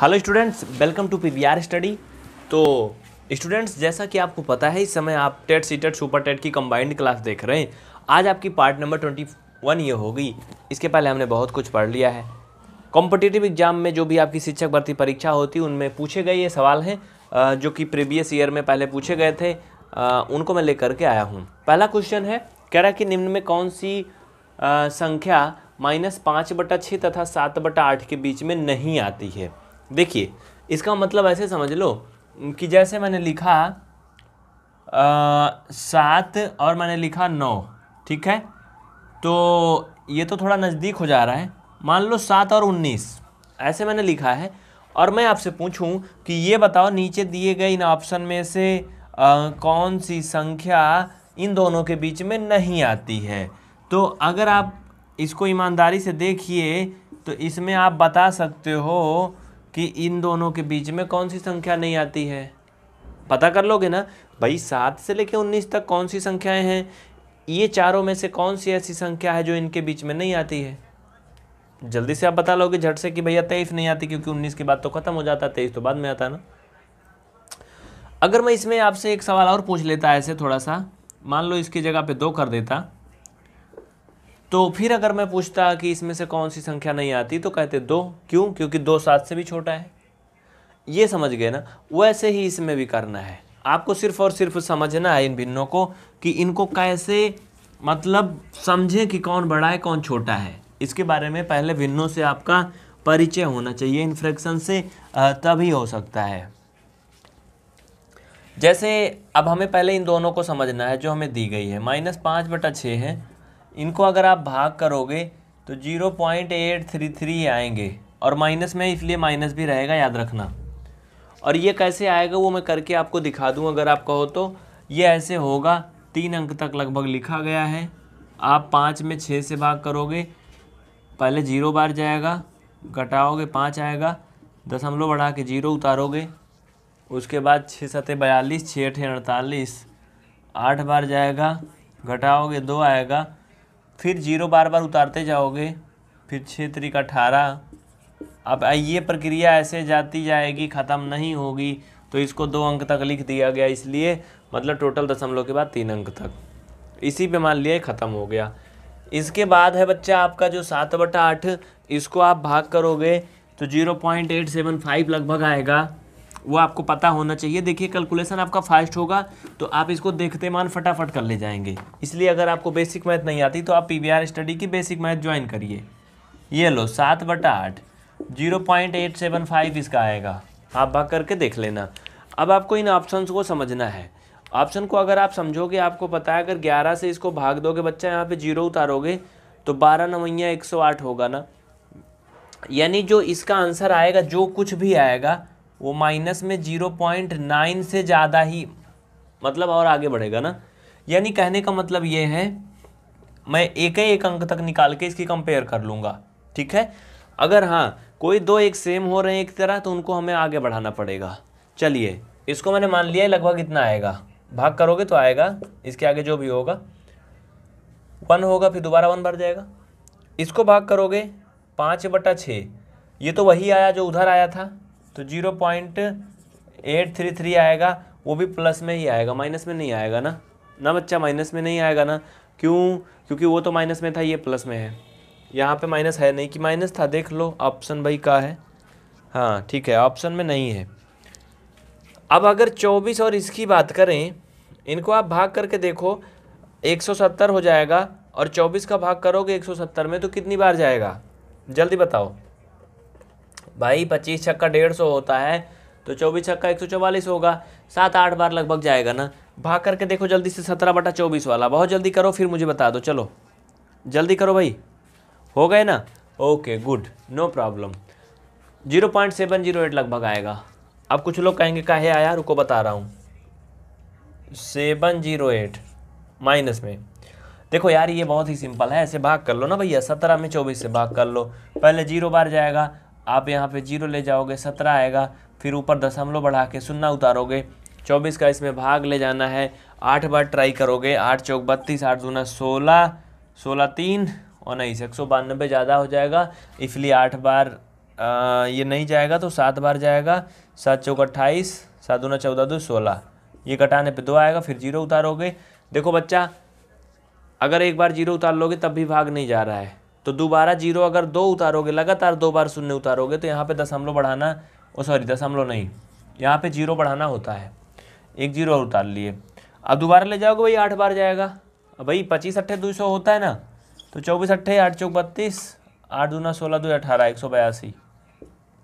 Hello students welcome to P study तो students जैसा कि आपको पता है इस समय आप TET C TET super TET की कंबाइंड क्लास देख रहे हैं आज आपकी पार्ट नंबर ट्वेंटी वन ये होगी इसके पहले हमने बहुत कुछ पढ़ लिया है कॉम्पिटिटिव एग्जाम में जो भी आपकी शिक्षक भर्ती परीक्षा होती है उनमें पूछे गए ये सवाल हैं जो कि प्रीवियस ईयर में पहले पूछे गए थे उनको मैं लेकर के आया हूँ पहला क्वेश्चन है कह रहा कि निम्न में कौन सी संख्या माइनस पाँच बटा छः तथा सात बटा आठ के बीच में नहीं आती है देखिए इसका मतलब ऐसे समझ लो कि जैसे मैंने लिखा सात और मैंने लिखा नौ ठीक है तो ये तो थोड़ा नज़दीक हो जा रहा है मान लो सात और उन्नीस ऐसे मैंने लिखा है और मैं आपसे पूछूं कि ये बताओ नीचे दिए गए इन ऑप्शन में से आ, कौन सी संख्या इन दोनों के बीच में नहीं आती है तो अगर आप इसको ईमानदारी से देखिए तो इसमें आप बता सकते हो कि इन दोनों के बीच में कौन सी संख्या नहीं आती है पता कर लोगे ना भाई सात से लेके उन्नीस तक कौन सी संख्याएं हैं ये चारों में से कौन सी ऐसी संख्या है जो इनके बीच में नहीं आती है जल्दी से आप बता लोगे झट से कि भैया तेईस नहीं आती क्योंकि उन्नीस के बाद तो खत्म हो जाता है तेईस तो बाद में आता ना अगर मैं इसमें आपसे एक सवाल और पूछ लेता ऐसे थोड़ा सा मान लो इसकी जगह पे दो कर देता तो फिर अगर मैं पूछता कि इसमें से कौन सी संख्या नहीं आती तो कहते दो क्यों क्योंकि दो सात से भी छोटा है ये समझ गए ना वैसे ही इसमें भी करना है आपको सिर्फ और सिर्फ समझना है इन भिन्नों को कि इनको कैसे मतलब समझें कि कौन बड़ा है कौन छोटा है इसके बारे में पहले भिन्नों से आपका परिचय होना चाहिए इन्फ्रेक्शन से तभी हो सकता है जैसे अब हमें पहले इन दोनों को समझना है जो हमें दी गई है माइनस पाँच बटा छः है इनको अगर आप भाग करोगे तो zero point eight three three आएंगे और माइनस में इसलिए माइनस भी रहेगा याद रखना और ये कैसे आएगा वो मैं करके आपको दिखा दूँ अगर आप कहो तो ये ऐसे होगा तीन अंक तक लगभग लिखा गया है आप पाँच में छः से भाग करोगे पहले जीरो बार जाएगा घटाओगे पाँच आएगा दशमलव बढ़ा के जीरो उतारोगे उसके बाद छः सतह बयालीस छः अठे अड़तालीस आठ बार जाएगा घटाओगे दो आएगा फिर जीरो बार बार उतारते जाओगे फिर छः तरीक अठारह अब ये प्रक्रिया ऐसे जाती जाएगी ख़त्म नहीं होगी तो इसको दो अंक तक लिख दिया गया इसलिए मतलब टोटल दशमलव के बाद तीन अंक तक इसी पे मान लिया ख़त्म हो गया इसके बाद है बच्चा आपका जो सात बटा आठ इसको आप भाग करोगे तो zero point eight seven five लगभग आएगा वो आपको पता होना चाहिए देखिए कैलकुलेशन आपका फास्ट होगा तो आप इसको देखते मान फटाफट कर ले जाएंगे इसलिए अगर आपको बेसिक मैथ नहीं आती तो आप पी स्टडी की बेसिक मैथ ज्वाइन करिए ये लो सात बटा आठ zero point eight seven five इसका आएगा आप भाग करके देख लेना अब आपको इन ऑप्शंस को समझना है ऑप्शन को अगर आप समझोगे आपको पता है अगर ग्यारह से इसको भाग दोगे बच्चा यहाँ पे जीरो उतारोगे तो बारह नवैया एक सौ आठ होगा ना यानी जो इसका आंसर आएगा जो कुछ भी आएगा वो माइनस में जीरो पॉइंट नाइन से ज़्यादा ही मतलब और आगे बढ़ेगा ना यानी कहने का मतलब ये है मैं एक ही एक अंक तक निकाल के इसकी कंपेयर कर लूँगा ठीक है अगर हाँ कोई दो एक सेम हो रहे हैं एक तरह तो उनको हमें आगे बढ़ाना पड़ेगा चलिए इसको मैंने मान लिया लगभग इतना आएगा भाग करोगे तो आएगा इसके आगे जो भी होगा वन होगा फिर दोबारा वन बढ़ जाएगा इसको भाग करोगे पाँच बटा छः ये तो वही आया जो उधर आया था तो zero point eight three three आएगा वो भी प्लस में ही आएगा माइनस में नहीं आएगा ना ना बच्चा माइनस में नहीं आएगा ना क्यों क्योंकि वो तो माइनस में था ये प्लस में है यहाँ पे माइनस है नहीं कि माइनस था देख लो ऑप्शन भाई का है हाँ ठीक है ऑप्शन में नहीं है अब अगर चौबीस और इसकी बात करें इनको आप भाग करके देखो एक सौ सत्तर हो जाएगा और चौबीस का भाग करोगे एक सौ सत्तर में तो कितनी बार जाएगा जल्दी बताओ भाई पच्चीस छक्का डेढ़ सौ होता है तो चौबीस छक्का एक सौ चौवालीस होगा सात आठ बार लगभग जाएगा ना भाग करके देखो जल्दी से सत्रह बटा चौबीस वाला बहुत जल्दी करो फिर मुझे बता दो चलो जल्दी करो भाई हो गए ना okay good no problem zero point seven zero eight लगभग आएगा अब कुछ लोग कहेंगे काहे आया रुको बता रहा हूँ सेवन जीरो एट माइनस में देखो यार ये बहुत ही सिंपल है ऐसे भाग कर लो ना भैया सत्रह में चौबीस से भाग कर लो पहले जीरो बार जाएगा आप यहाँ पे जीरो ले जाओगे सत्रह आएगा फिर ऊपर दशमलव बढ़ा के सुन्ना उतारोगे चौबीस का इसमें भाग ले जाना है आठ बार ट्राई करोगे आठ चौक बत्तीस आठ दूना सोलह सोलह तीन और नहीं एक सौ बानबे ज़्यादा हो जाएगा इसलिए आठ बार आ, ये नहीं जाएगा तो सात बार जाएगा सात चौक अट्ठाईस सात दूना चौदह दो सोलह ये कटाने पे दो आएगा फिर जीरो उतारोगे देखो बच्चा अगर एक बार जीरो उतार लोगे तब भी भाग नहीं जा रहा है तो दोबारा जीरो अगर दो उतारोगे लगातार दो बार शून्य उतारोगे तो यहाँ पे दशमलव बढ़ाना ओ सॉरी दशमलव नहीं यहाँ पे जीरो बढ़ाना होता है एक जीरो और उतार लिए अब दोबारा ले जाओगे भाई आठ बार जाएगा भाई पच्चीस अट्ठे दो सौ होता है ना तो चौबीस अट्ठे आठ चौक बत्तीस आठ दूना सोलह दो अठारह एक सौ बयासी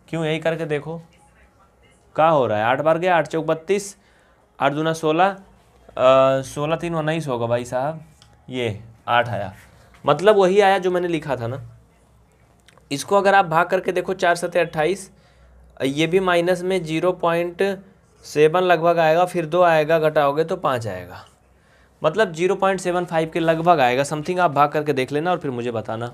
क्यों यही करके देखो क्या हो रहा है आठ बार गया आठ चौक बत्तीस आठ दूना सोलह सोलह तीन उन्नीस होगा भाई साहब ये आठ आया मतलब वही आया जो मैंने लिखा था ना इसको अगर आप भाग करके देखो चार सत अट्ठाईस ये भी माइनस में जीरो पॉइंट सेवन लगभग आएगा फिर दो आएगा घटाओगे तो पाँच आएगा मतलब जीरो पॉइंट सेवन फाइव के लगभग आएगा समथिंग आप भाग करके देख लेना और फिर मुझे बताना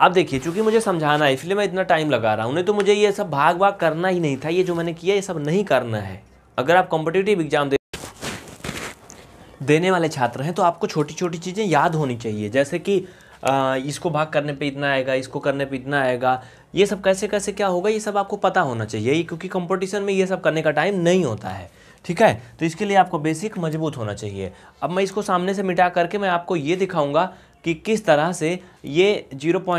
आप देखिए चूंकि मुझे समझाना है इसलिए मैं इतना टाइम लगा रहा हूँ नहीं तो मुझे ये सब भाग भाग करना ही नहीं था ये जो मैंने किया ये सब नहीं करना है अगर आप कॉम्पिटेटिव एग्जाम देने वाले छात्र हैं तो आपको छोटी छोटी चीज़ें याद होनी चाहिए जैसे कि आ, इसको भाग करने पे इतना आएगा इसको करने पे इतना आएगा ये सब कैसे कैसे क्या होगा ये सब आपको पता होना चाहिए क्योंकि कंपटीशन में ये सब करने का टाइम नहीं होता है ठीक है तो इसके लिए आपको बेसिक मजबूत होना चाहिए अब मैं इसको सामने से मिटा करके मैं आपको ये दिखाऊँगा कि किस तरह से ये जीरो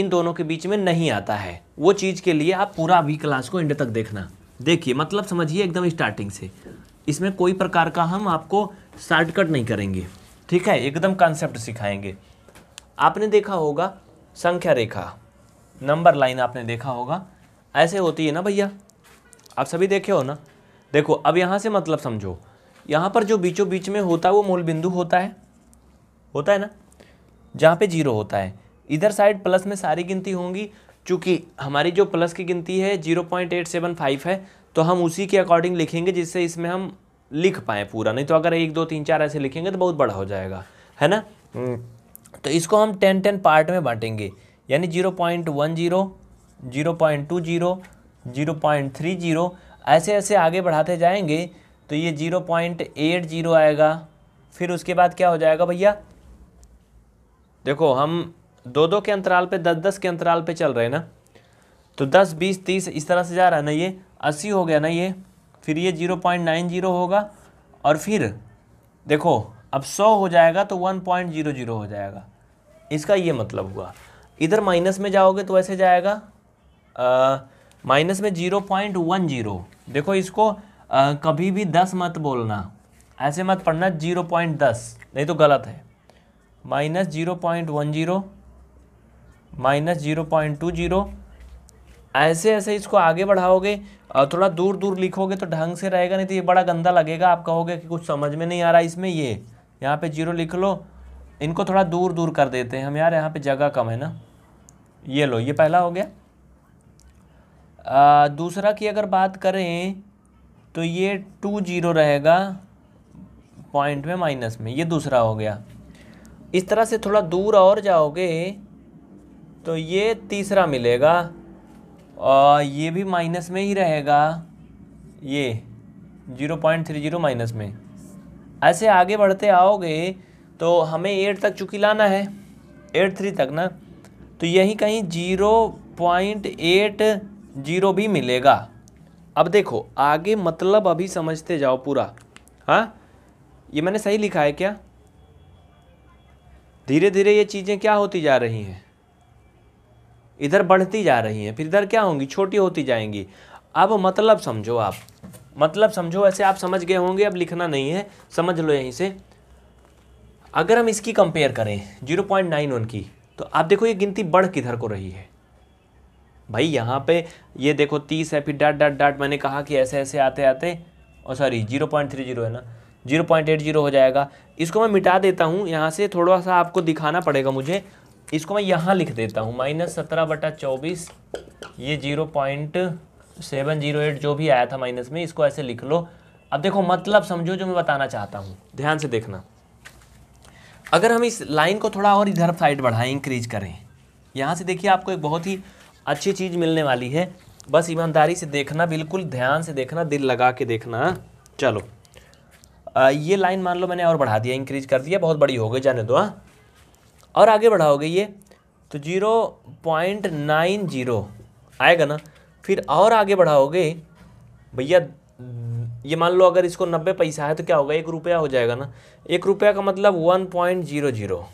इन दोनों के बीच में नहीं आता है वो चीज़ के लिए आप पूरा अभी क्लास को एंड तक देखना देखिए मतलब समझिए एकदम स्टार्टिंग से इसमें कोई प्रकार का हम आपको शॉर्टकट नहीं करेंगे ठीक है एकदम कॉन्सेप्ट सिखाएंगे आपने देखा होगा संख्या रेखा नंबर लाइन आपने देखा होगा ऐसे होती है ना भैया आप सभी देखे हो ना देखो अब यहाँ से मतलब समझो यहाँ पर जो बीचों बीच में होता है वो मूल बिंदु होता है होता है ना जहाँ पे जीरो होता है इधर साइड प्लस में सारी गिनती होंगी चूँकि हमारी जो प्लस की गिनती है zero point eight seven five है तो हम उसी के अकॉर्डिंग लिखेंगे जिससे इसमें हम लिख पाएँ पूरा नहीं तो अगर एक दो तीन चार ऐसे लिखेंगे तो बहुत बड़ा हो जाएगा है ना हम्म। तो इसको हम टेन टेन पार्ट में बांटेंगे यानी zero point one zero zero point two zero zero point three zero ऐसे ऐसे आगे बढ़ाते जाएंगे तो ये जीरो पॉइंट एट जीरो आएगा फिर उसके बाद क्या हो जाएगा भैया देखो हम दो दो के अंतराल पे दस दस के अंतराल पे चल रहे हैं ना तो दस बीस तीस इस तरह से जा रहा है ना ये अस्सी हो गया ना ये फिर ये जीरो पॉइंट नाइन जीरो होगा और फिर देखो अब सौ हो जाएगा तो वन पॉइंट जीरो जीरो हो जाएगा इसका ये मतलब हुआ इधर माइनस में जाओगे तो ऐसे जाएगा माइनस में जीरो पॉइंट वन जीरो देखो इसको आ, कभी भी दस मत बोलना ऐसे मत पढ़ना जीरो पॉइंट दस नहीं तो गलत है minus zero point one zero minus zero point two zero ऐसे ऐसे इसको आगे बढ़ाओगे थोड़ा दूर दूर लिखोगे तो ढंग से रहेगा नहीं तो ये बड़ा गंदा लगेगा आप कहोगे कि कुछ समझ में नहीं आ रहा इसमें ये यहाँ पे जीरो लिख लो इनको थोड़ा दूर दूर कर देते हैं हम यार यहाँ पे जगह कम है ना ये लो ये पहला हो गया आ, दूसरा की अगर बात करें तो ये टू जीरो रहेगा पॉइंट में माइनस में ये दूसरा हो गया इस तरह से थोड़ा दूर और जाओगे तो ये तीसरा मिलेगा और ये भी माइनस में ही रहेगा ये zero point three zero minus में ऐसे आगे बढ़ते आओगे तो हमें एट तक चुकी लाना है एट थ्री तक ना तो यही कहीं जीरो पॉइंट एट जीरो भी मिलेगा अब देखो आगे मतलब अभी समझते जाओ पूरा हाँ ये मैंने सही लिखा है क्या धीरे धीरे ये चीज़ें क्या होती जा रही हैं इधर बढ़ती जा रही हैं फिर इधर क्या होंगी छोटी होती जाएंगी अब मतलब समझो आप मतलब समझो ऐसे आप समझ गए होंगे अब लिखना नहीं है समझ लो यहीं से अगर हम इसकी कंपेयर करें जीरो पॉइंट नाइन वन की तो आप देखो ये गिनती बढ़ किधर को रही है भाई यहाँ पे ये देखो तीस है फिर डाट डाट डाट मैंने कहा कि ऐसे ऐसे आते आते और sorry zero point three zero है ना जीरो पॉइंट एट जीरो हो जाएगा इसको मैं मिटा देता हूँ यहाँ से थोड़ा सा आपको दिखाना पड़ेगा मुझे इसको मैं यहाँ लिख देता हूँ माइनस सत्रह बटा चौबीस ये zero point seven zero eight जो भी आया था माइनस में इसको ऐसे लिख लो अब देखो मतलब समझो जो मैं बताना चाहता हूँ ध्यान से देखना अगर हम इस लाइन को थोड़ा और इधर साइड बढ़ाएं इंक्रीज करें यहाँ से देखिए आपको एक बहुत ही अच्छी चीज़ मिलने वाली है बस ईमानदारी से देखना बिल्कुल ध्यान से देखना दिल लगा के देखना चलो आ, ये लाइन मान लो मैंने और बढ़ा दिया इंक्रीज कर दिया बहुत बड़ी हो गई जाने दो हाँ और आगे बढ़ाओगे ये तो जीरो पॉइंट नाइन जीरो आएगा ना फिर और आगे बढ़ाओगे भैया ये मान लो अगर इसको नब्बे पैसा है तो क्या होगा एक रुपया हो जाएगा ना एक रुपया का मतलब one point zero zero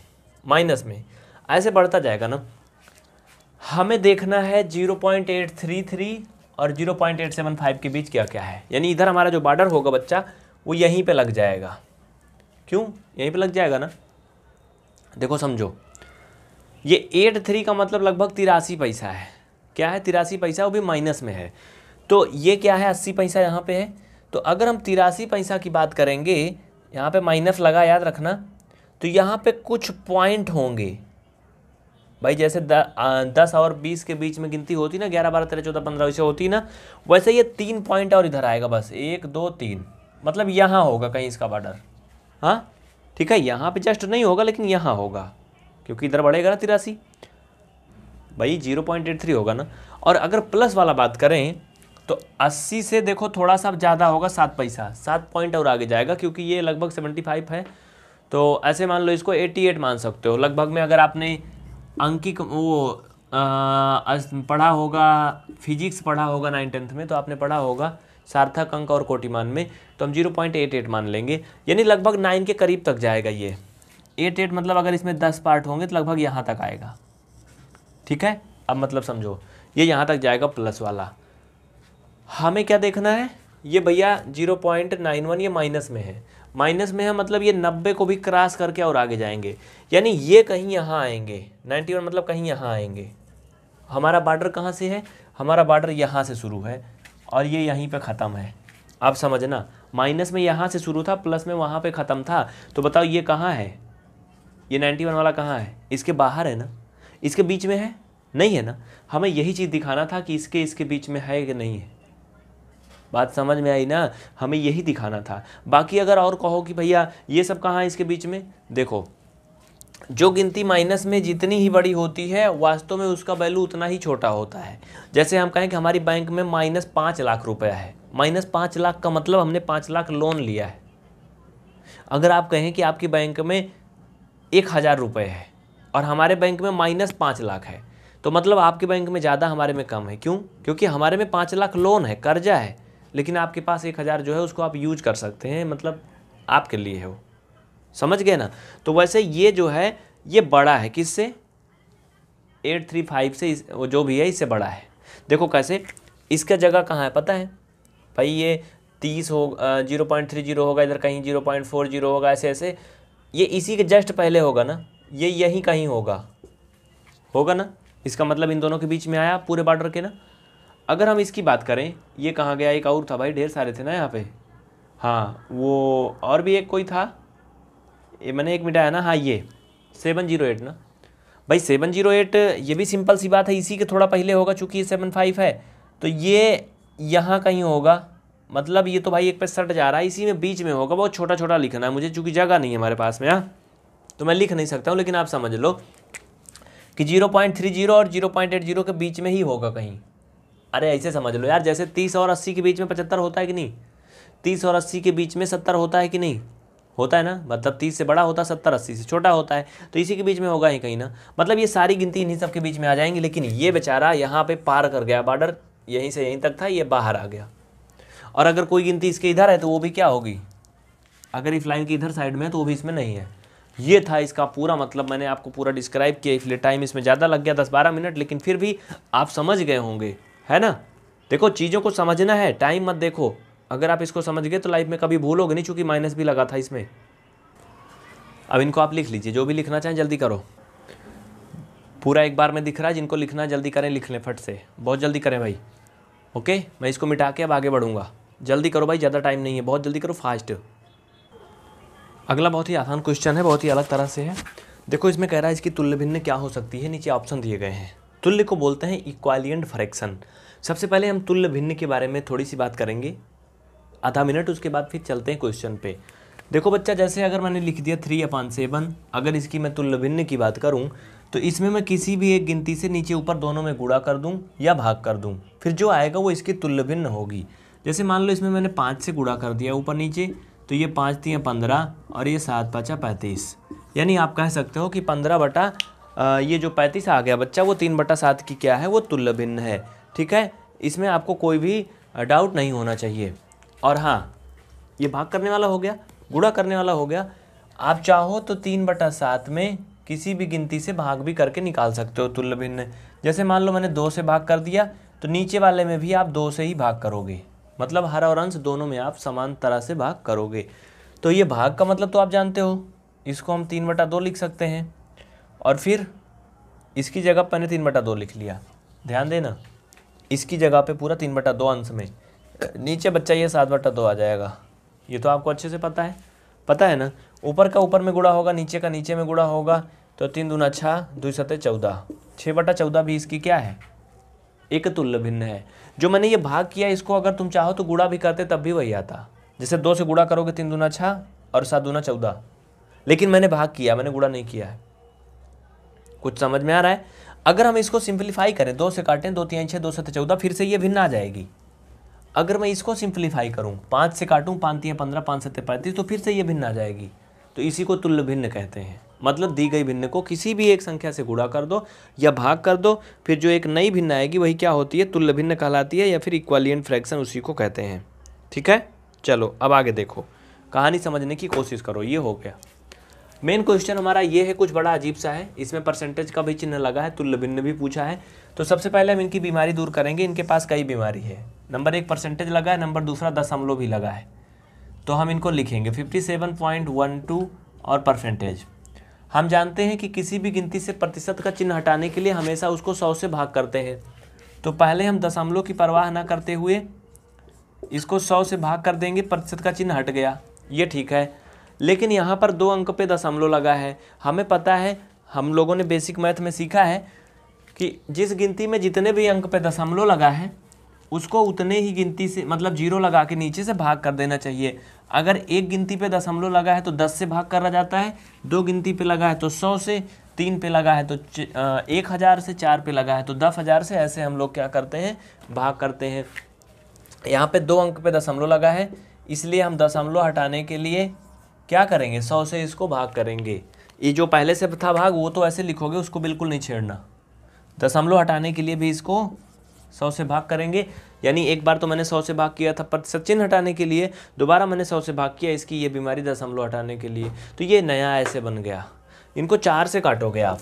minus में ऐसे बढ़ता जाएगा ना हमें देखना है zero point eight three three और zero point eight seven five के बीच क्या क्या है यानी इधर हमारा जो बार्डर होगा बच्चा वो यहीं पर लग जाएगा क्यों यहीं पर लग जाएगा ना देखो समझो ये एट थ्री का मतलब लगभग तिरासी पैसा है क्या है तिरासी पैसा वो भी माइनस में है तो ये क्या है अस्सी पैसा यहाँ पे है तो अगर हम तिरासी पैसा की बात करेंगे यहाँ पे माइनस लगा याद रखना तो यहाँ पे कुछ पॉइंट होंगे भाई जैसे द, आ, दस और बीस के बीच में गिनती होती ना ग्यारह बारह तेरह चौदह पंद्रह वैसे होती ना वैसे ये तीन पॉइंट और इधर आएगा बस एक दो तीन मतलब यहाँ होगा कहीं इसका बॉर्डर हाँ ठीक है यहाँ पे जस्ट नहीं होगा लेकिन यहाँ होगा क्योंकि इधर बढ़ेगा ना तिरासी भाई जीरो पॉइंट एट थ्री होगा ना और अगर प्लस वाला बात करें तो अस्सी से देखो थोड़ा सा ज़्यादा होगा सात पैसा सात पॉइंट और आगे जाएगा क्योंकि ये लगभग सेवेंटी फाइव है तो ऐसे मान लो इसको एटी एट मान सकते हो लगभग में अगर आपने अंकिक वो आ, पढ़ा होगा फिजिक्स पढ़ा होगा नाइन टेंथ में तो आपने पढ़ा होगा सार्थक अंक और कोटिमान में तो हम जीरो पॉइंट एट एट मान लेंगे यानी लगभग नाइन के करीब तक जाएगा ये एट एट मतलब अगर इसमें दस पार्ट होंगे तो लगभग यहाँ तक आएगा ठीक है अब मतलब समझो ये यहाँ तक जाएगा प्लस वाला हमें क्या देखना है ये भैया जीरो पॉइंट नाइन वन ये माइनस में है माइनस में है मतलब ये नब्बे को भी क्रॉस करके और आगे जाएंगे यानी ये कहीं यहाँ आएंगे नाइन्टी वन मतलब कहीं यहाँ आएंगे हमारा बार्डर कहाँ से है हमारा बार्डर यहाँ से शुरू है और ये यहीं पे ख़त्म है आप समझना माइनस में यहाँ से शुरू था प्लस में वहाँ पे ख़त्म था तो बताओ ये कहाँ है ये नाइन्टी वन वाला कहाँ है इसके बाहर है ना इसके बीच में है नहीं है ना हमें यही चीज़ दिखाना था कि इसके इसके बीच में है कि नहीं है बात समझ में आई ना हमें यही दिखाना था बाकी अगर और कहो कि भैया ये सब कहाँ है इसके बीच में देखो जो गिनती माइनस में जितनी ही बड़ी होती है वास्तव में उसका वैल्यू उतना ही छोटा होता है जैसे हम कहें कि हमारी बैंक में माइनस पाँच लाख रुपया है माइनस पाँच लाख का मतलब हमने पाँच लाख लोन लिया है अगर आप कहें कि आपकी बैंक में एक हज़ार रुपये है और हमारे बैंक में माइनस पाँच लाख है तो मतलब आपके बैंक में ज़्यादा हमारे में कम है क्यों क्योंकि हमारे में पाँच लाख लोन है कर्जा है लेकिन आपके पास एक हज़ार जो है उसको आप यूज कर सकते हैं मतलब आपके लिए है वो समझ गए ना तो वैसे ये जो है ये बड़ा है किससे एट थ्री फाइव से इस, वो जो भी है इससे बड़ा है देखो कैसे इसका जगह कहाँ है पता है भाई ये तीस हो जीरो पॉइंट थ्री जीरो होगा इधर कहीं जीरो पॉइंट फोर जीरो होगा ऐसे ऐसे ये इसी के जस्ट पहले होगा ना ये यहीं कहीं होगा होगा ना इसका मतलब इन दोनों के बीच में आया पूरे बॉर्डर के ना अगर हम इसकी बात करें ये कहाँ गया एक और था भाई ढेर सारे थे ना यहाँ पे हाँ वो और भी एक कोई था ये मैंने एक मिटाया ना हाँ ये सेवन जीरो एट ना भाई सेवन जीरो एट ये भी सिंपल सी बात है इसी के थोड़ा पहले होगा चूँकि ये सेवन फाइव है तो ये यहाँ कहीं होगा मतलब ये तो भाई एक पे सट जा रहा है इसी में बीच में होगा बहुत छोटा छोटा लिखना है मुझे चूँकि जगह नहीं है हमारे पास में यहाँ तो मैं लिख नहीं सकता हूँ लेकिन आप समझ लो कि जीरो पॉइंट थ्री जीरो और जीरो पॉइंट एट जीरो के बीच में ही होगा कहीं अरे ऐसे समझ लो यार जैसे तीस और अस्सी के बीच में पचहत्तर होता है कि नहीं तीस और अस्सी के बीच में सत्तर होता है कि नहीं होता है ना मतलब तीस से बड़ा होता है सत्तर अस्सी से छोटा होता है तो इसी के बीच में होगा ही कहीं ना मतलब ये सारी गिनती इन्हीं सब के बीच में आ जाएंगी लेकिन ये बेचारा यहाँ पे पार कर गया बॉर्डर यहीं से यहीं तक था ये बाहर आ गया और अगर कोई गिनती इसके इधर है तो वो भी क्या होगी अगर इस लाइन की इधर साइड में है तो वो भी इसमें नहीं है ये था इसका पूरा मतलब मैंने आपको पूरा डिस्क्राइब किया इसलिए टाइम इसमें ज़्यादा लग गया दस बारह मिनट लेकिन फिर भी आप समझ गए होंगे है ना देखो चीज़ों को समझना है टाइम मत देखो अगर आप इसको समझ गए तो लाइफ में कभी भूलोगे नहीं चूँकि माइनस भी लगा था इसमें अब इनको आप लिख लीजिए जो भी लिखना चाहें जल्दी करो पूरा एक बार में दिख रहा है जिनको लिखना जल्दी करें लिख लें फट से बहुत जल्दी करें भाई ओके मैं इसको मिटा के अब आगे बढ़ूंगा जल्दी करो भाई ज़्यादा टाइम नहीं है बहुत जल्दी करो फास्ट अगला बहुत ही आसान क्वेश्चन है बहुत ही अलग तरह से है देखो इसमें कह रहा है इसकी तुल्य भिन्न क्या हो सकती है नीचे ऑप्शन दिए गए हैं तुल्य को बोलते हैं इक्वालियंट फ्रैक्शन सबसे पहले हम तुल्य भिन्न के बारे में थोड़ी सी बात करेंगे आधा मिनट उसके बाद फिर चलते हैं क्वेश्चन पे देखो बच्चा जैसे अगर मैंने लिख दिया थ्री अपान सेवन अगर इसकी मैं तुल्य भिन्न की बात करूँ तो इसमें मैं किसी भी एक गिनती से नीचे ऊपर दोनों में गुड़ा कर दूँ या भाग कर दूँ फिर जो आएगा वो इसकी तुल्य भिन्न होगी जैसे मान लो इसमें मैंने पाँच से गुड़ा कर दिया ऊपर नीचे तो ये पाँच तीन पंद्रह और ये सात पाँचा पैंतीस यानी आप कह सकते हो कि पंद्रह बटा ये जो पैंतीस आ गया बच्चा वो तीन बटा सात की क्या है वो तुल्य भिन्न है ठीक है इसमें आपको कोई भी डाउट नहीं होना चाहिए और हाँ ये भाग करने वाला हो गया गुड़ा करने वाला हो गया आप चाहो तो तीन बटा सात में किसी भी गिनती से भाग भी करके निकाल सकते हो तुल्य भिन्न जैसे मान लो मैंने दो से भाग कर दिया तो नीचे वाले में भी आप दो से ही भाग करोगे मतलब हर और अंश दोनों में आप समान तरह से भाग करोगे तो ये भाग का मतलब तो आप जानते हो इसको हम तीन बटा दो लिख सकते हैं और फिर इसकी जगह मैंने तीन बटा दो लिख लिया ध्यान देना इसकी जगह पे पूरा तीन बटा दो अंश में नीचे बच्चा ये सात बटा दो आ जाएगा ये तो आपको अच्छे से पता है पता है ना ऊपर का ऊपर में गुड़ा होगा नीचे का नीचे में गुड़ा होगा तो तीन दूना छः दो सतह चौदह छः बटा चौदह भी इसकी क्या है एक तुल्य भिन्न है जो मैंने ये भाग किया इसको अगर तुम चाहो तो गुड़ा भी करते तब भी वही आता जैसे दो से गुड़ा करोगे तीन दूना छः और सात दूना चौदह लेकिन मैंने भाग किया मैंने गुड़ा नहीं किया है कुछ समझ में आ रहा है अगर हम इसको सिंप्लीफाई करें दो से काटें दो तीन छः दो सत चौदह फिर से ये भिन्न आ जाएगी अगर मैं इसको सिंप्लीफाई करूँ पाँच से काटूँ पाँच तीन पंद्रह पाँच सत्य पैंतीस तो फिर से ये भिन्न आ जाएगी तो इसी को तुल्य भिन्न कहते हैं मतलब दी गई भिन्न को किसी भी एक संख्या से गुणा कर दो या भाग कर दो फिर जो एक नई भिन्न आएगी वही क्या होती है तुल्य भिन्न कहलाती है या फिर इक्वालियन फ्रैक्शन उसी को कहते हैं ठीक है चलो अब आगे देखो कहानी समझने की कोशिश करो ये हो गया मेन क्वेश्चन हमारा ये है कुछ बड़ा अजीब सा है इसमें परसेंटेज का भी चिन्ह लगा है तुल्य भिन्न भी पूछा है तो सबसे पहले हम इनकी बीमारी दूर करेंगे इनके पास कई बीमारी है नंबर एक परसेंटेज लगा है नंबर दूसरा दशमलव भी लगा है तो हम इनको लिखेंगे fifty seven point one two और परसेंटेज हम जानते हैं कि किसी भी गिनती से प्रतिशत का चिन्ह हटाने के लिए हमेशा उसको सौ से भाग करते हैं तो पहले हम दशमलव की परवाह ना करते हुए इसको सौ से भाग कर देंगे प्रतिशत का चिन्ह हट गया ये ठीक है लेकिन यहाँ पर दो अंक पे दशमलव लगा है हमें पता है हम लोगों ने बेसिक मैथ में सीखा है कि जिस गिनती में जितने भी अंक पे दशमलव लगा है उसको उतने ही गिनती से मतलब जीरो लगा के नीचे से भाग कर देना चाहिए अगर एक गिनती पे दशमलव लगा है तो दस से भाग करा जाता है दो गिनती पे लगा है तो सौ से तीन पे लगा है तो एक हज़ार से चार पे लगा है तो दस हज़ार से ऐसे हम लोग क्या करते हैं भाग करते हैं यहाँ पे दो अंक पे दशमलव लगा है इसलिए हम दशमलव हटाने के लिए क्या करेंगे सौ से इसको भाग करेंगे ये जो पहले से था भाग वो तो ऐसे लिखोगे उसको बिल्कुल नहीं छेड़ना दशमलव हटाने के लिए भी इसको सौ से भाग करेंगे यानी एक बार तो मैंने सौ से भाग किया था प्रतिशत चिन्ह हटाने के लिए दोबारा मैंने सौ से भाग किया इसकी ये बीमारी दशमलव हटाने के लिए तो ये नया ऐसे बन गया इनको चार से काटोगे आप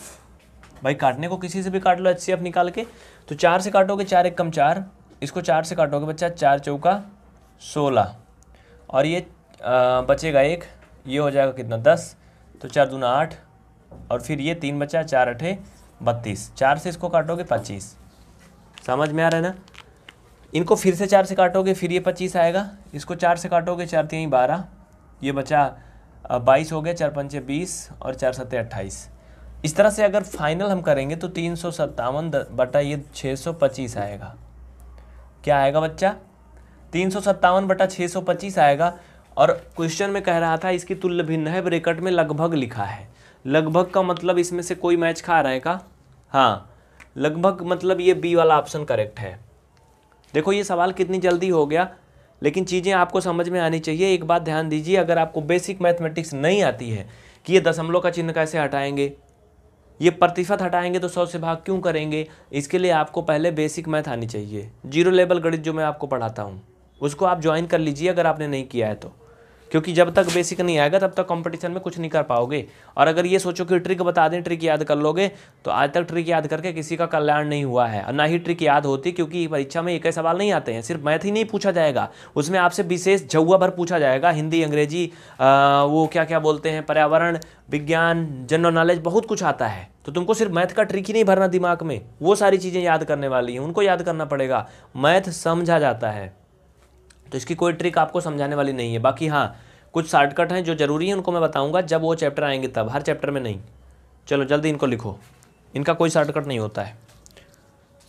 भाई काटने को किसी से भी काट लो एच निकाल के तो चार से काटोगे चार एक कम चार इसको चार से काटोगे बच्चा चार चौका सोलह और ये बचेगा एक ये हो जाएगा कितना दस तो चार दूना आठ और फिर ये तीन बचा चार अठे बत्तीस चार से इसको काटोगे पच्चीस समझ में आ रहा है ना इनको फिर से चार से काटोगे फिर ये पच्चीस आएगा इसको चार से काटोगे चार तीन बारह ये बचा बाईस हो गया चार पंचे बीस और चार सत्ते अट्ठाईस इस तरह से अगर फाइनल हम करेंगे तो तीन सौ सत्तावन बटा ये छः सौ पच्चीस आएगा क्या आएगा बच्चा तीन सौ सत्तावन बटा छः सौ पच्चीस आएगा और क्वेश्चन में कह रहा था इसकी तुल्य भिन्न है ब्रेकट में लगभग लिखा है लगभग का मतलब इसमें से कोई मैच खा रहा है का हाँ लगभग मतलब ये बी वाला ऑप्शन करेक्ट है देखो ये सवाल कितनी जल्दी हो गया लेकिन चीज़ें आपको समझ में आनी चाहिए एक बात ध्यान दीजिए अगर आपको बेसिक मैथमेटिक्स नहीं आती है कि ये दशमलव का चिन्ह कैसे हटाएंगे ये प्रतिशत हटाएंगे तो सौ से भाग क्यों करेंगे इसके लिए आपको पहले बेसिक मैथ आनी चाहिए जीरो लेवल गणित जो मैं आपको पढ़ाता हूँ उसको आप ज्वाइन कर लीजिए अगर आपने नहीं किया है तो क्योंकि जब तक बेसिक नहीं आएगा तब तक कंपटीशन में कुछ नहीं कर पाओगे और अगर ये सोचो कि ट्रिक बता दें ट्रिक याद कर लोगे तो आज तक ट्रिक याद करके किसी का कल्याण नहीं हुआ है और ना ही ट्रिक याद होती क्योंकि परीक्षा में एक ही सवाल नहीं आते हैं सिर्फ मैथ ही नहीं पूछा जाएगा उसमें आपसे विशेष झुआ भर पूछा जाएगा हिंदी अंग्रेजी आ, वो क्या क्या बोलते हैं पर्यावरण विज्ञान जनरल नॉलेज बहुत कुछ आता है तो तुमको सिर्फ मैथ का ट्रिक ही नहीं भरना दिमाग में वो सारी चीज़ें याद करने वाली हैं उनको याद करना पड़ेगा मैथ समझा जाता है तो इसकी कोई ट्रिक आपको समझाने वाली नहीं है बाकी हाँ कुछ शॉर्टकट हैं जो ज़रूरी हैं उनको मैं बताऊँगा जब वो चैप्टर आएंगे तब हर चैप्टर में नहीं चलो जल्दी इनको लिखो इनका कोई शॉर्टकट नहीं होता है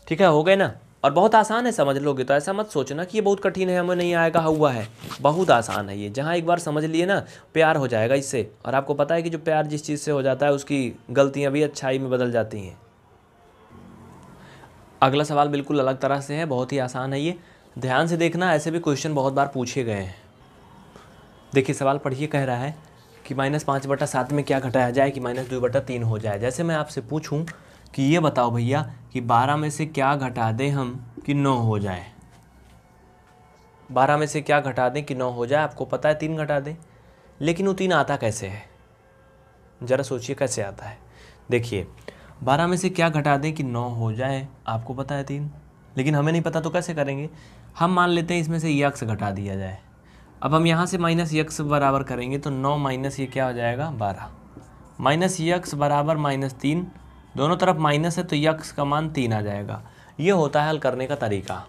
ठीक है हो गए ना और बहुत आसान है समझ लोगे तो ऐसा मत सोचना कि ये बहुत कठिन है हमें नहीं आएगा हुआ है बहुत आसान है ये जहाँ एक बार समझ लिए ना प्यार हो जाएगा इससे और आपको पता है कि जो प्यार जिस चीज़ से हो जाता है उसकी गलतियाँ भी अच्छाई में बदल जाती हैं अगला सवाल बिल्कुल अलग तरह से है बहुत ही आसान है ये ध्यान से देखना ऐसे भी क्वेश्चन बहुत बार पूछे गए हैं देखिए सवाल पढ़िए कह रहा है कि माइनस पाँच बटा सात में क्या घटाया जाए कि माइनस दो बटा तीन हो जाए जैसे मैं आपसे पूछूं कि ये बताओ भैया कि बारह में से क्या घटा दें हम कि नौ हो जाए बारह में से क्या घटा दें कि नौ हो जाए आपको पता है तीन घटा दें लेकिन वो तीन आता कैसे है ज़रा सोचिए कैसे आता है देखिए बारह में से क्या घटा दें कि नौ हो जाए आपको पता है तीन लेकिन हमें नहीं पता तो कैसे करेंगे हम मान लेते हैं इसमें से यक्स घटा दिया जाए अब हम यहाँ से माइनस यक्स बराबर करेंगे तो नौ माइनस ये क्या हो जाएगा बारह माइनस यक्स बराबर माइनस तीन दोनों तरफ माइनस है तो यक्स का मान तीन आ जाएगा ये होता है हल करने का तरीका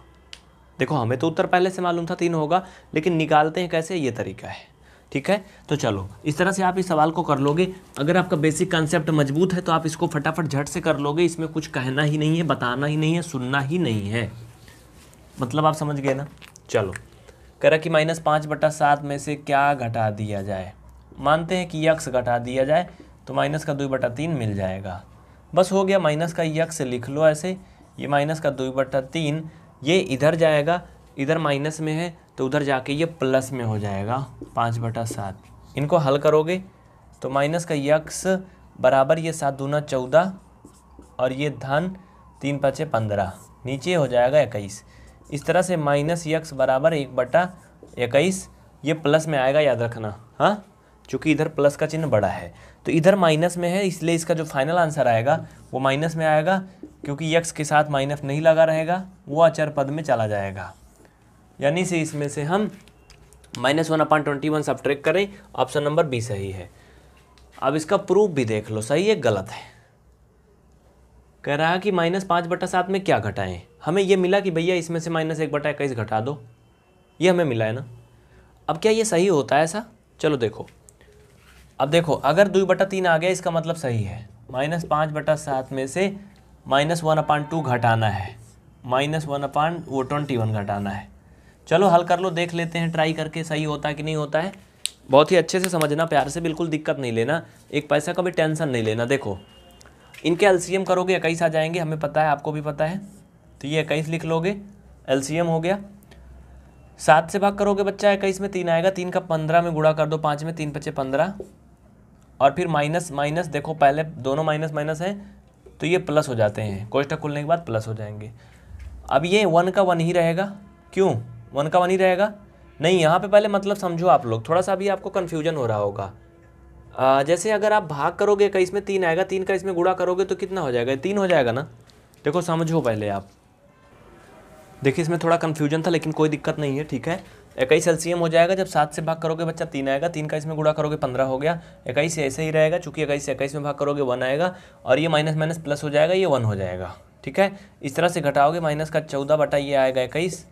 देखो हमें तो उत्तर पहले से मालूम था तीन होगा लेकिन निकालते हैं कैसे ये तरीका है ठीक है तो चलो इस तरह से आप इस सवाल को कर लोगे अगर आपका बेसिक कॉन्सेप्ट मजबूत है तो आप इसको फटाफट झट से कर लोगे इसमें कुछ कहना ही नहीं है बताना ही नहीं है सुनना ही नहीं है मतलब आप समझ गए ना चलो कह रहा कि माइनस पाँच बटा सात में से क्या घटा दिया जाए मानते हैं कि यक्स घटा दिया जाए तो माइनस का दो बटा तीन मिल जाएगा बस हो गया माइनस का यक्स लिख लो ऐसे ये माइनस का दो बटा तीन ये इधर जाएगा इधर माइनस में है तो उधर जाके ये प्लस में हो जाएगा पाँच बटा सात इनको हल करोगे तो माइनस का यक्स बराबर ये सात दूना चौदह और ये धन तीन पचे पंद्रह नीचे हो जाएगा इक्कीस इस तरह से माइनस यक्स बराबर एक बटा इक्कीस ये प्लस में आएगा याद रखना हाँ चूँकि इधर प्लस का चिन्ह बड़ा है तो इधर माइनस में है इसलिए इसका जो फाइनल आंसर आएगा वो माइनस में आएगा क्योंकि यक्स के साथ माइनस नहीं लगा रहेगा वो अचर पद में चला जाएगा यानी से इसमें से हम minus one point twenty one subtract करें ऑप्शन नंबर बी सही है अब इसका प्रूफ भी देख लो सही है गलत है कह रहा है कि माइनस पाँच बटा सात में क्या घटाएं हमें ये मिला कि भैया इसमें से माइनस एक बटा इक्कीस घटा दो ये हमें मिला है ना अब क्या ये सही होता है ऐसा चलो देखो अब देखो अगर दो बटा तीन आ गया इसका मतलब सही है माइनस पाँच बटा सात में से माइनस वन अपान टू घटाना है माइनस वन अपान वो ट्वेंटी वन घटाना है चलो हल कर लो देख लेते हैं ट्राई करके सही होता है कि नहीं होता है बहुत ही अच्छे से समझना प्यार से बिल्कुल दिक्कत नहीं लेना एक पैसा का भी टेंशन नहीं लेना देखो इनके एलसीएम करोगे इक्कीस आ जाएंगे हमें पता है आपको भी पता है तो ये इक्कीस लिख लोगे एल हो गया सात से भाग करोगे बच्चा इक्कीस में तीन आएगा तीन का पंद्रह में गुड़ा कर दो पाँच में तीन पच्चे पंद्रह और फिर माइनस माइनस देखो पहले दोनों माइनस माइनस हैं तो ये प्लस हो जाते हैं कोष्टक खुलने के बाद प्लस हो जाएंगे अब ये वन का वन ही रहेगा क्यों वन का वन ही रहेगा नहीं यहाँ पे पहले मतलब समझो आप लोग थोड़ा सा अभी आपको कन्फ्यूजन हो रहा होगा आ, जैसे अगर आप भाग करोगे कई इसमें तीन आएगा तीन का इसमें गुड़ा करोगे तो कितना हो जाएगा तीन हो जाएगा ना देखो समझो पहले आप देखिए इसमें थोड़ा कन्फ्यूजन था लेकिन कोई दिक्कत नहीं है ठीक है इक्कीस एलसीएम हो जाएगा जब सात से भाग करोगे बच्चा तीन आएगा तीन का इसमें गुड़ा करोगे पंद्रह हो गया इक्कीस ऐसे ही रहेगा चूंकि इक्कीस से इक्कीस में भाग करोगे वन आएगा और ये माइनस माइनस प्लस हो जाएगा ये वन हो जाएगा ठीक है इस तरह से घटाओगे माइनस का चौदह बटा ये आएगा इक्कीस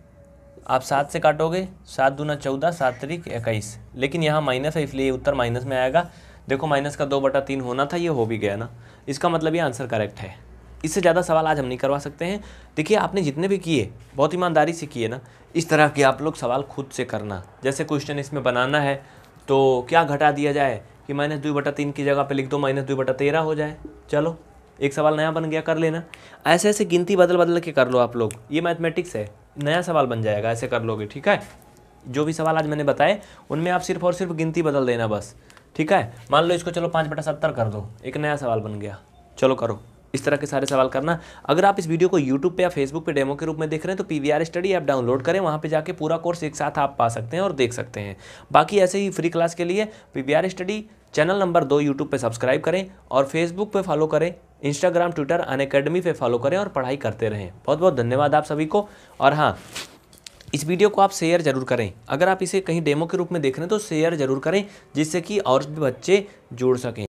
आप सात से काटोगे सात दूना चौदह सात तरीक इक्कीस लेकिन यहाँ माइनस है इसलिए उत्तर माइनस में आएगा देखो माइनस का दो बटा तीन होना था ये हो भी गया ना इसका मतलब ये आंसर करेक्ट है इससे ज़्यादा सवाल आज हम नहीं करवा सकते हैं देखिए आपने जितने भी किए बहुत ईमानदारी से किए ना इस तरह के आप लोग सवाल खुद से करना जैसे क्वेश्चन इसमें बनाना है तो क्या घटा दिया जाए कि माइनस दो बटा तीन की जगह पे लिख दो माइनस दो बटा तेरह हो जाए चलो एक सवाल नया बन गया कर लेना ऐसे ऐसे गिनती बदल बदल के कर लो आप लोग ये मैथमेटिक्स है नया सवाल बन जाएगा ऐसे कर लोगे ठीक है जो भी सवाल आज मैंने बताए उनमें आप सिर्फ और सिर्फ गिनती बदल देना बस ठीक है मान लो इसको चलो पाँच बटा सत्तर कर दो एक नया सवाल बन गया चलो करो इस तरह के सारे सवाल करना अगर आप इस वीडियो को यूट्यूब पे या फेसबुक पे डेमो के रूप में देख रहे हैं तो पी स्टडी ऐप डाउनलोड करें वहाँ पे जाके पूरा कोर्स एक साथ आप पा सकते हैं और देख सकते हैं बाकी ऐसे ही फ्री क्लास के लिए पी स्टडी चैनल नंबर दो यूट्यूब पर सब्सक्राइब करें और फेसबुक पर फॉलो करें इंस्टाग्राम ट्विटर अन अकेडमी पर फॉलो करें और पढ़ाई करते रहें बहुत बहुत धन्यवाद आप सभी को और हाँ इस वीडियो को आप शेयर जरूर करें अगर आप इसे कहीं डेमो के रूप में देख रहे हैं तो शेयर जरूर करें जिससे कि और भी बच्चे जुड़ सकें